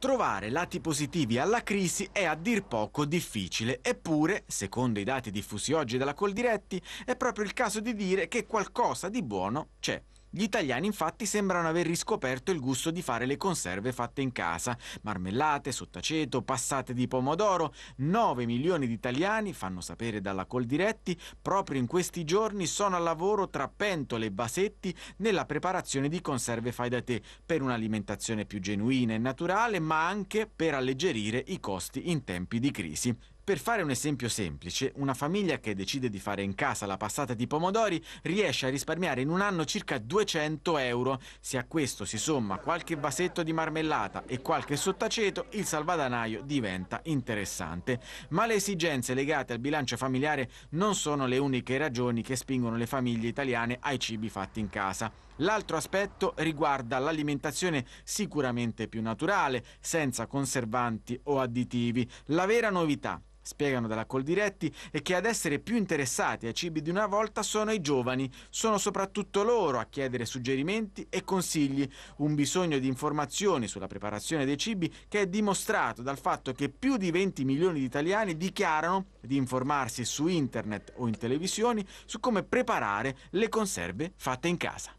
Trovare lati positivi alla crisi è a dir poco difficile, eppure, secondo i dati diffusi oggi dalla Coldiretti, è proprio il caso di dire che qualcosa di buono c'è. Gli italiani infatti sembrano aver riscoperto il gusto di fare le conserve fatte in casa. Marmellate, sottaceto, passate di pomodoro. 9 milioni di italiani, fanno sapere dalla Coldiretti, proprio in questi giorni sono al lavoro tra pentole e basetti nella preparazione di conserve fai da te per un'alimentazione più genuina e naturale, ma anche per alleggerire i costi in tempi di crisi. Per fare un esempio semplice, una famiglia che decide di fare in casa la passata di pomodori riesce a risparmiare in un anno circa 200 euro. Se a questo si somma qualche vasetto di marmellata e qualche sottaceto, il salvadanaio diventa interessante. Ma le esigenze legate al bilancio familiare non sono le uniche ragioni che spingono le famiglie italiane ai cibi fatti in casa. L'altro aspetto riguarda l'alimentazione sicuramente più naturale, senza conservanti o additivi. La vera novità spiegano dalla Coldiretti, è che ad essere più interessati ai cibi di una volta sono i giovani, sono soprattutto loro a chiedere suggerimenti e consigli, un bisogno di informazioni sulla preparazione dei cibi che è dimostrato dal fatto che più di 20 milioni di italiani dichiarano di informarsi su internet o in televisione su come preparare le conserve fatte in casa.